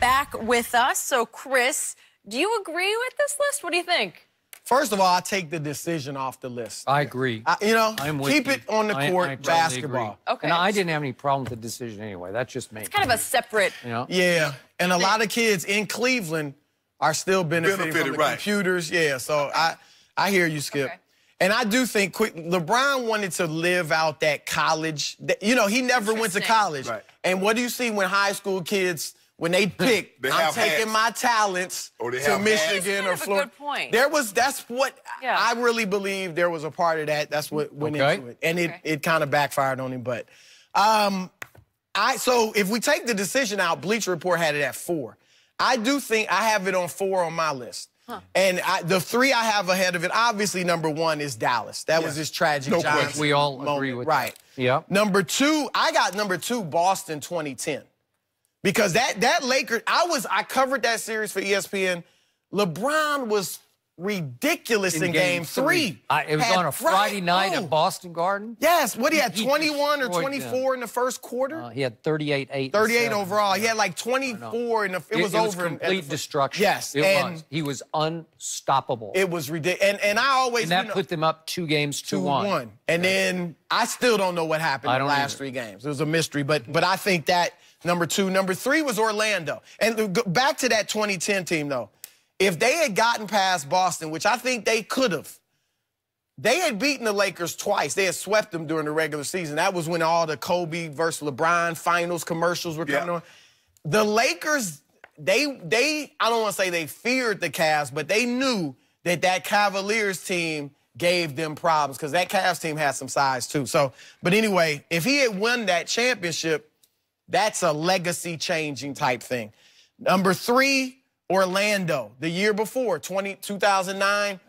back with us. So, Chris, do you agree with this list? What do you think? First of all, I take the decision off the list. I agree. I, you know, keep you. it on the court, I, I basketball. Agree. Okay. And I didn't have any problem with the decision anyway. That's just me. It's kind of a separate. You know? Yeah, and a lot of kids in Cleveland are still benefiting Benefited, from the right. computers. Yeah, so I, I hear you, Skip. Okay. And I do think quick, LeBron wanted to live out that college. That, you know, he never went to college. Right. And what do you see when high school kids when they pick, they I'm taking hats. my talents oh, to Michigan or Florida. There was that's what yeah. I really believe there was a part of that. That's what went okay. into it, and okay. it it kind of backfired on him. But um, I so if we take the decision out, Bleacher Report had it at four. I do think I have it on four on my list. Huh. And I, the three I have ahead of it, obviously, number one is Dallas. That yeah. was his tragic. No question. We all moment. agree with right. That. Yeah. Number two, I got number two, Boston 2010. Because that that Lakers, I was I covered that series for ESPN. LeBron was ridiculous in, in game, game, three. three. I, it was had on a Friday night oh. at Boston Garden. Yes, what he had 21 or 24 in the first quarter. Uh, he had 38, 8, 38 overall. He had like 24 in the. It, it was it over. Was complete destruction. Yes, it and was. He was unstoppable. It was ridiculous, and and I always and that you know, put them up two games to two one. one. And then I still don't know what happened in the last either. three games. It was a mystery, but but I think that Number two. Number three was Orlando. And back to that 2010 team, though. If they had gotten past Boston, which I think they could have, they had beaten the Lakers twice. They had swept them during the regular season. That was when all the Kobe versus LeBron finals commercials were coming yeah. on. The Lakers, they they I don't want to say they feared the Cavs, but they knew that that Cavaliers team gave them problems because that Cavs team had some size too. So, but anyway, if he had won that championship, that's a legacy changing type thing. Number three, Orlando. The year before, 20, 2009,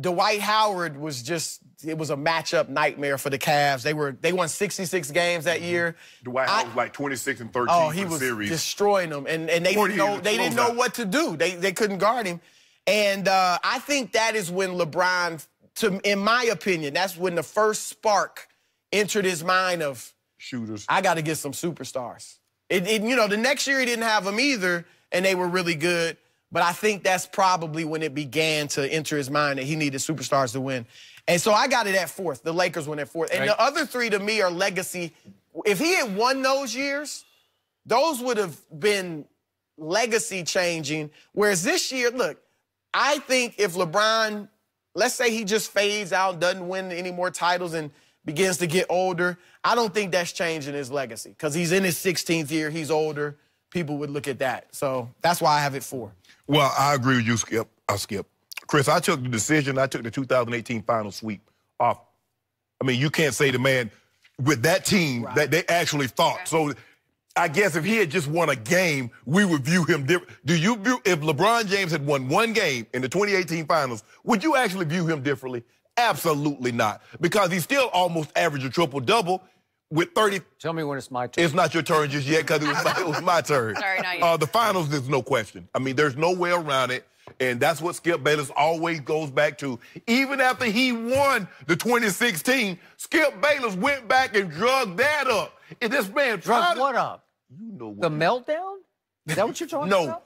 Dwight Howard was just it was a matchup nightmare for the Cavs. They were they won 66 games that mm-hmm. year. Dwight Howard was like 26 and 13 oh, he was series. destroying them, and and they didn't know they didn't know what to do. They they couldn't guard him, and uh, I think that is when LeBron, to in my opinion, that's when the first spark entered his mind of shooters. I got to get some superstars. It, it, you know, the next year he didn't have them either, and they were really good. But I think that's probably when it began to enter his mind that he needed superstars to win. And so I got it at fourth. The Lakers went at fourth. And right. the other three to me are legacy. If he had won those years, those would have been legacy changing. Whereas this year, look, I think if LeBron, let's say he just fades out, doesn't win any more titles, and begins to get older. I don't think that's changing his legacy because he's in his 16th year. He's older. People would look at that. So that's why I have it four. Well, I agree with you, Skip. I uh, Skip. Chris, I took the decision. I took the 2018 final sweep off. I mean, you can't say the man with that team right. that they actually thought. So I guess if he had just won a game, we would view him different. Do you view if LeBron James had won one game in the 2018 finals, would you actually view him differently? Absolutely not. Because he still almost averaged a triple double with 30. Tell me when it's my turn. It's not your turn just yet because it, it, was my turn. Sorry, not yet. Uh, the finals, there's no question. I mean, there's no way around it. And that's what Skip Bayless always goes back to. Even after he won the 2016, Skip Bayless went back and drugged that up. And this man drugged what up? You know what? The meltdown? Is that what you're talking no. about? No.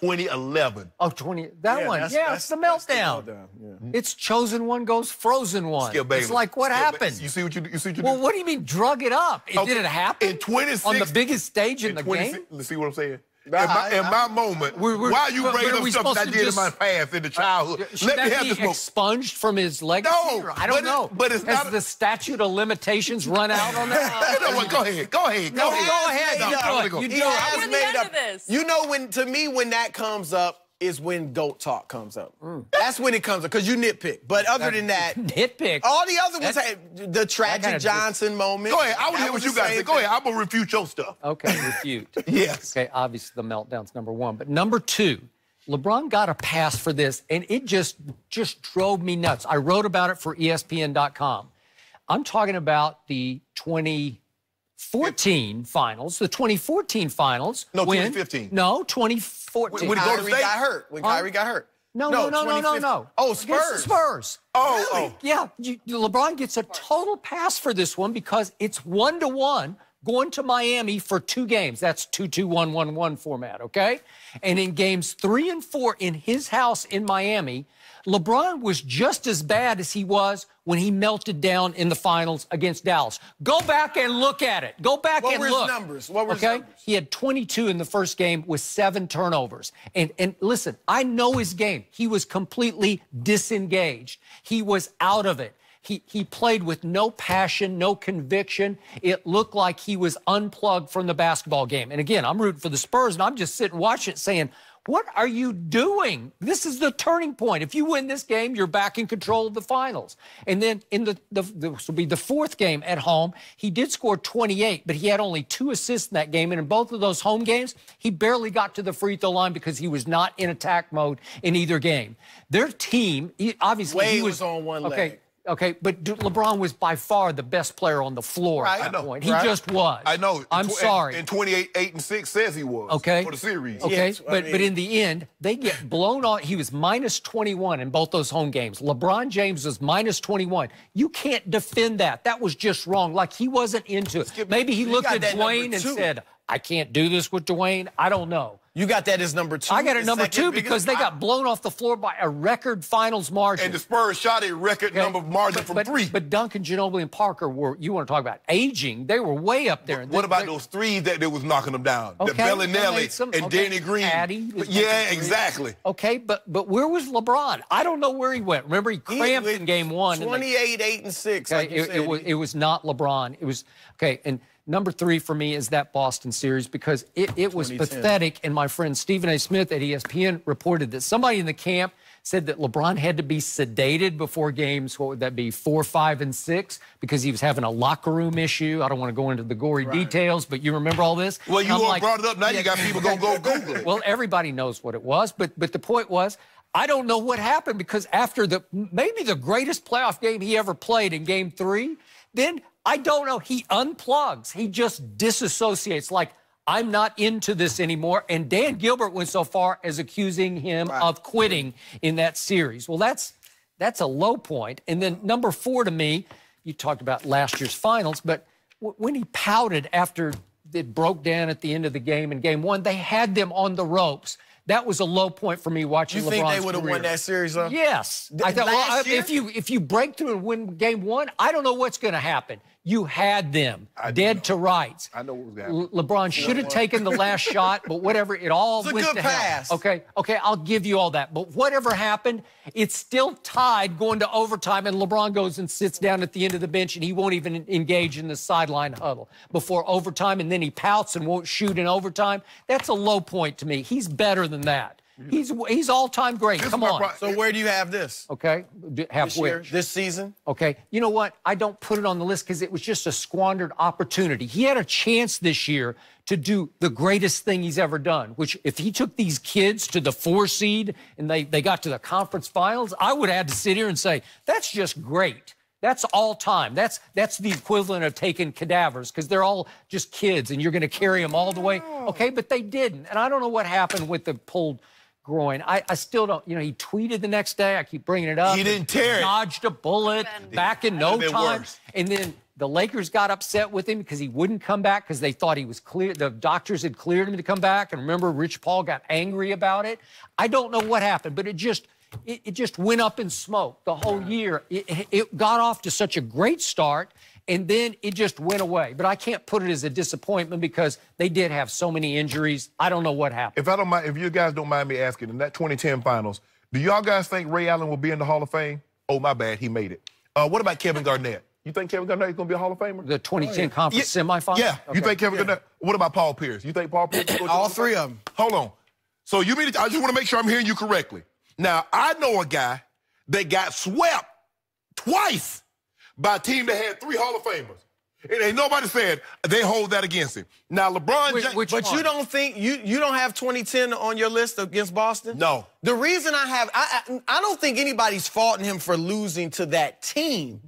2011. Oh, 20. That yeah, one. That's, yeah, that's, it's the meltdown. The meltdown. Yeah. Mm-hmm. It's chosen one goes frozen one. It's like what Skip happened? You see what you do? You see what you well, do? Well, what do you mean drug it up? okay. did it happen. In 26 on the biggest stage in, in the 26, game. Let's see what I'm saying in my, I, my moment, we we why are you bringing up something I did just, in my past in the uh, childhood? Uh, Let me have this expunged from his legacy? No, I don't but know. It, but it's Has not the statute of limitations run out on that? no, go ahead. Go ahead. Go no, ahead. Go ahead. No, no, go. You, know, you I made up. You know when to me when that comes up is when goat talk comes up. Mm. That's when it comes up because you nitpick. But other that, than that, nitpick. All the other ones, had the tragic Johnson moment. Go ahead. I want to hear what you guys say. Go ahead. I'm gonna refute your stuff. Okay, refute. yes. Okay. Obviously, the meltdown's number one, but number two. LeBron got a pass for this, and it just just drove me nuts. I wrote about it for ESPN.com. I'm talking about the 20 14 finals, the 2014 finals. No, when, 2015. No, 2014. When, when Kyrie State? got hurt. When Kyrie got hurt. No, no, no, no, no, no. Oh, Spurs. Spurs. Oh, really? oh. Yeah, you, LeBron gets a total pass for this one because it's one to one going to Miami for two games. That's 2 2 1 1 1 format, okay? And in games three and four in his house in Miami, LeBron was just as bad as he was when he melted down in the finals against Dallas. Go back and look at it. Go back what and look. What were his numbers? What were okay? his numbers? He had 22 in the first game with seven turnovers. And and listen, I know his game. He was completely disengaged. He was out of it. He, he played with no passion, no conviction. It looked like he was unplugged from the basketball game. And again, I'm rooting for the Spurs, and I'm just sitting watching it saying, what are you doing? This is the turning point. If you win this game, you're back in control of the finals. And then in the, the this will be the fourth game at home. He did score 28, but he had only two assists in that game. And in both of those home games, he barely got to the free throw line because he was not in attack mode in either game. Their team, he, obviously, Wade he was, was, on one okay, leg. Okay, but LeBron was by far the best player on the floor right. at that point. He right. just was. I know. I'm sorry. And, and 28, 8, and 6 says he was. Okay. For the series. Okay, yes, but, I mean. but in the end, they get blown on. He was minus 21 in both those home games. LeBron James was minus 21. You can't defend that. That was just wrong. Like, he wasn't into it. Maybe he looked at Dwayne and said, I can't do this with Dwayne. I don't know. You got that as number two. I got it number two because they got blown off the floor by a record finals margin. And the Spurs shot a record okay. number margin but, from but, three. But Duncan, Ginobili, and Parker were, you want to talk about aging, they were way up there. But, what they, about those three that it was knocking them down? Okay. The Bellinelli some, and okay. Danny Green. Addy yeah, exactly. Okay, but but where was LeBron? I don't know where he went. Remember, he cramped he in game one. 28, they, 8, and 6. Okay, like it, it, was, it was not LeBron. It was, okay, and – Number three for me is that Boston series because it, it was pathetic. And my friend Stephen A. Smith at ESPN reported that somebody in the camp said that LeBron had to be sedated before games, what would that be, four, five, and six, because he was having a locker room issue. I don't want to go into the gory right. details, but you remember all this? Well, you all like, brought it up. Now yeah. you got people going to go Google it. Well, everybody knows what it was, but, but the point was I don't know what happened because after the maybe the greatest playoff game he ever played in game three, then I don't know. He unplugs, he just disassociates like, I'm not into this anymore. And Dan Gilbert went so far as accusing him of quitting in that series. Well, that's that's a low point. And then number four to me, you talked about last year's finals, but when he pouted after it broke down at the end of the game in game one, they had them on the ropes that was a low point for me watching. You think they would have won that series? Huh? Yes, Th I thought. Well, I, if you if you break through and win game one, I don't know what's going to happen. You had them I dead to rights. I know what was happening. LeBron should have taken the last shot, but whatever, it all it's went a good to pass. Hell. Okay, okay, I'll give you all that. But whatever happened, it's still tied going to overtime, and LeBron goes and sits down at the end of the bench, and he won't even engage in the sideline huddle before overtime, and then he pouts and won't shoot in overtime. That's a low point to me. He's better than that. He's he's all time great. This Come on. So where do you have this? Okay, have this this season. Okay, you know what? I don't put it on the list because it was just a squandered opportunity. He had a chance this year to do the greatest thing he's ever done. Which, if he took these kids to the four seed and they they got to the conference finals, I would have had to sit here and say that's just great. That's all time. That's that's the equivalent of taking cadavers because they're all just kids, and you're going to carry them all the way. Oh. Okay, but they didn't, and I don't know what happened with the pulled groin. I, I still don't, you know, he tweeted the next day. I keep bringing it up. He didn't tear it. Dodged a bullet back in no time. Worse. And then the Lakers got upset with him because he wouldn't come back because they thought he was clear. The doctors had cleared him to come back. And remember, Rich Paul got angry about it. I don't know what happened, but it just – it, it just went up in smoke the whole year. It, it got off to such a great start, and then it just went away. But I can't put it as a disappointment because they did have so many injuries. I don't know what happened. If I don't mind, if you guys don't mind me asking, in that 2010 Finals, do y'all guys think Ray Allen will be in the Hall of Fame? Oh, my bad, he made it. Uh, what about Kevin Garnett? You think Kevin Garnett is going to be a Hall of Famer? The 2010 oh, yeah. conference yeah. semifinals. Yeah. Okay. You think Kevin yeah. Garnett? What about Paul Pierce? You think Paul Pierce? All three of them. Hold on. So you mean to, I just want to make sure I'm hearing you correctly. Now, I know a guy that got swept twice by a team that had three Hall of Famers. It ain't nobody said they hold that against him. Now LeBron James, but you don't think you you don't have 2010 on your list against Boston? No. The reason I have I I, I don't think anybody's faulting him for losing to that team,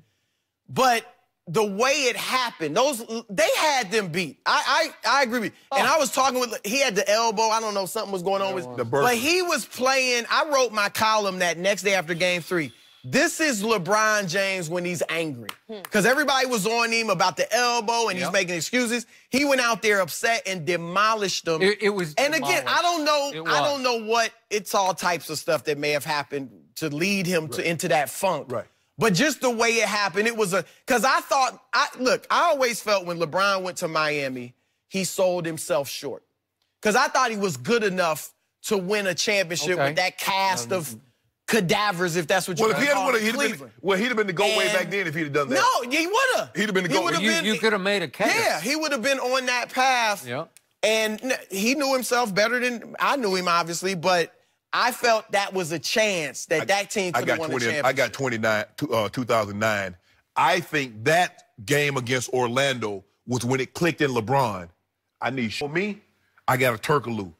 but the way it happened, those they had them beat. I I, I agree with you. Oh. And I was talking with he had the elbow. I don't know something was going on with the bird. But he was playing. I wrote my column that next day after Game Three. This is LeBron James when he's angry. Because hmm. everybody was on him about the elbow and yep. he's making excuses. He went out there upset and demolished them. It, it was And demolished. again, I don't know, I don't know what it's all types of stuff that may have happened to lead him right. to into that funk. Right. But just the way it happened, it was a because I thought I look, I always felt when LeBron went to Miami, he sold himself short. Because I thought he was good enough to win a championship okay. with that cast um, of cadavers, if that's what you well, if he call it. He'd been, well, he'd have been the go and way back then if he'd have done that. No, he would have. He'd have been the go. You, you could have made a case. Yeah, he would have been on that path. Yeah. And he knew himself better than I knew him, obviously, but I felt that was a chance that I, that team could have won 20, the championship. I got 29, uh, 2009. I think that game against Orlando was when it clicked in LeBron. I need for me. I got a Turkaloo.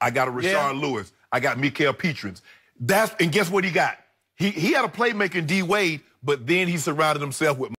I got a Rashard yeah. Lewis. I got Mikael Petrins. That's and guess what he got? He he had a playmaking D Wade, but then he surrounded himself with.